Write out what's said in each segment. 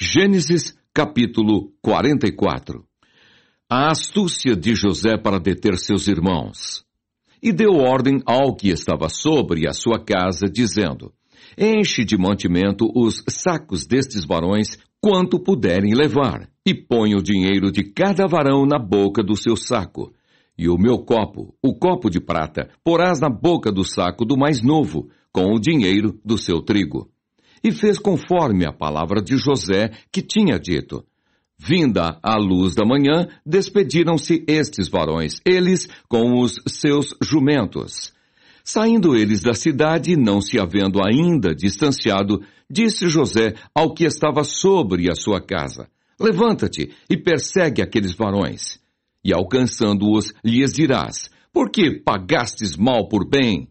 Gênesis capítulo 44 A astúcia de José para deter seus irmãos. E deu ordem ao que estava sobre a sua casa, dizendo: Enche de mantimento os sacos destes varões, quanto puderem levar, e põe o dinheiro de cada varão na boca do seu saco. E o meu copo, o copo de prata, porás na boca do saco do mais novo, com o dinheiro do seu trigo e fez conforme a palavra de José, que tinha dito. Vinda a luz da manhã, despediram-se estes varões, eles com os seus jumentos. Saindo eles da cidade, não se havendo ainda distanciado, disse José ao que estava sobre a sua casa: Levanta-te e persegue aqueles varões. E alcançando-os, lhes dirás: Por que pagastes mal por bem?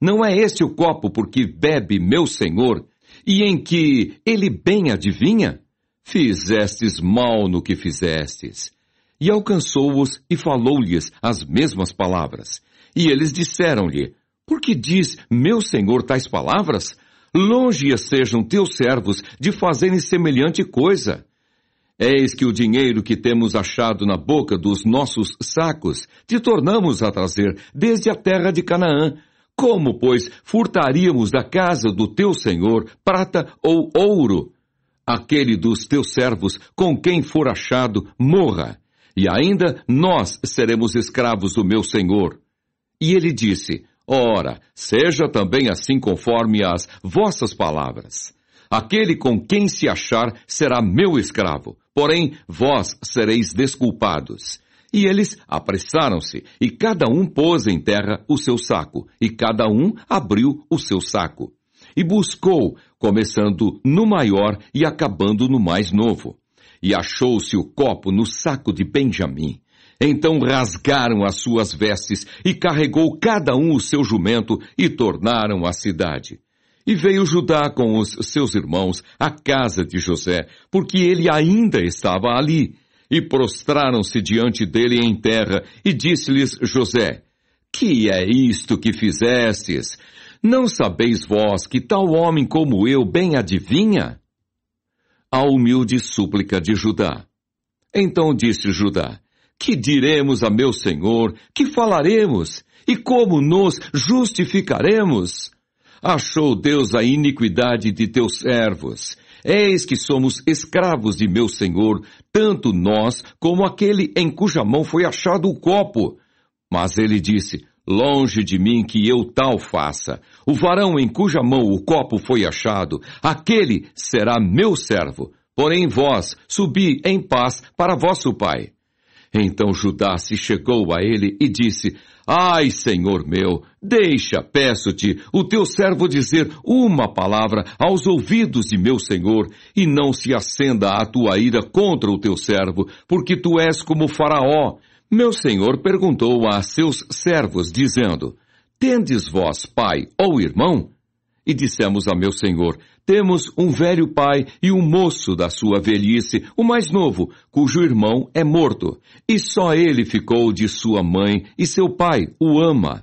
Não é este o copo por que bebe meu senhor e em que, ele bem adivinha, fizestes mal no que fizestes. E alcançou-os e falou-lhes as mesmas palavras. E eles disseram-lhe, Por que diz meu senhor tais palavras? Longe sejam teus servos de fazerem semelhante coisa. Eis que o dinheiro que temos achado na boca dos nossos sacos te tornamos a trazer desde a terra de Canaã, como, pois, furtaríamos da casa do teu senhor prata ou ouro? Aquele dos teus servos com quem for achado morra, e ainda nós seremos escravos do meu senhor. E ele disse: Ora, seja também assim conforme as vossas palavras. Aquele com quem se achar será meu escravo, porém vós sereis desculpados. E eles apressaram-se, e cada um pôs em terra o seu saco, e cada um abriu o seu saco. E buscou, começando no maior e acabando no mais novo. E achou-se o copo no saco de Benjamim. Então rasgaram as suas vestes, e carregou cada um o seu jumento, e tornaram à cidade. E veio Judá com os seus irmãos à casa de José, porque ele ainda estava ali e prostraram-se diante dele em terra, e disse-lhes José, Que é isto que fizestes? Não sabeis vós que tal homem como eu bem adivinha? A humilde súplica de Judá. Então disse Judá, Que diremos a meu senhor? Que falaremos? E como nos justificaremos? Achou Deus a iniquidade de teus servos, Eis que somos escravos de meu senhor, tanto nós como aquele em cuja mão foi achado o copo. Mas ele disse, Longe de mim que eu tal faça. O varão em cuja mão o copo foi achado, aquele será meu servo. Porém vós, subi em paz para vosso pai. Então Judá se chegou a ele e disse, Ai, Senhor meu, deixa, peço-te, o teu servo dizer uma palavra aos ouvidos de meu Senhor, e não se acenda a tua ira contra o teu servo, porque tu és como Faraó. Meu Senhor perguntou a seus servos, dizendo, Tendes vós pai ou irmão? E dissemos a meu Senhor, temos um velho pai e um moço da sua velhice, o mais novo, cujo irmão é morto, e só ele ficou de sua mãe, e seu pai o ama.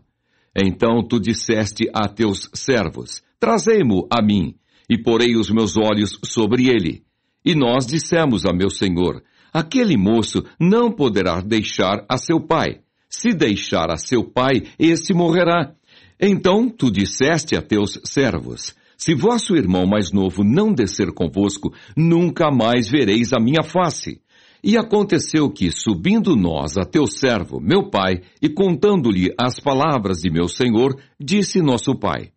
Então tu disseste a teus servos, trazei-mo a mim, e porei os meus olhos sobre ele. E nós dissemos a meu senhor, aquele moço não poderá deixar a seu pai. Se deixar a seu pai, este morrerá. Então tu disseste a teus servos, se vosso irmão mais novo não descer convosco, nunca mais vereis a minha face. E aconteceu que, subindo nós a teu servo, meu pai, e contando-lhe as palavras de meu senhor, disse nosso pai: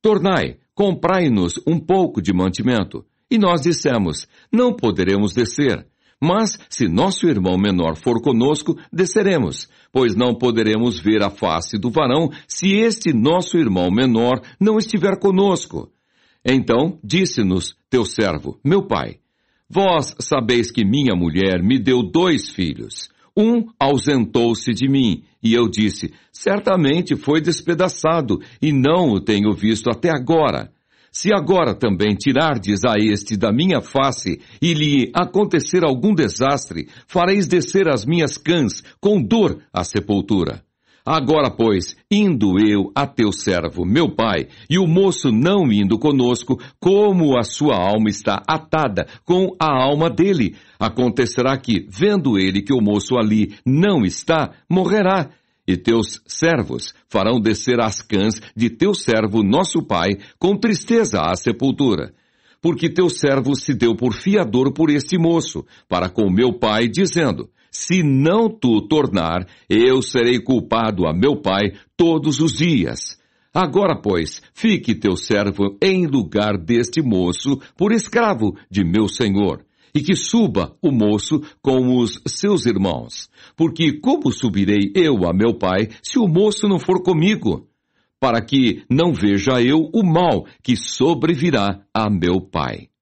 Tornai, comprai-nos um pouco de mantimento. E nós dissemos: Não poderemos descer. Mas, se nosso irmão menor for conosco, desceremos, pois não poderemos ver a face do varão se este nosso irmão menor não estiver conosco. Então disse-nos teu servo, meu pai, vós sabeis que minha mulher me deu dois filhos. Um ausentou-se de mim, e eu disse, certamente foi despedaçado, e não o tenho visto até agora. Se agora também tirardes a este da minha face e lhe acontecer algum desastre, fareis descer as minhas cãs com dor à sepultura. Agora, pois, indo eu a teu servo, meu pai, e o moço não indo conosco, como a sua alma está atada com a alma dele, acontecerá que, vendo ele que o moço ali não está, morrerá. E teus servos farão descer as cãs de teu servo, nosso pai, com tristeza à sepultura. Porque teu servo se deu por fiador por este moço, para com meu pai, dizendo, se não tu tornar, eu serei culpado a meu pai todos os dias. Agora, pois, fique teu servo em lugar deste moço por escravo de meu senhor, e que suba o moço com os seus irmãos. Porque como subirei eu a meu pai se o moço não for comigo? Para que não veja eu o mal que sobrevirá a meu pai.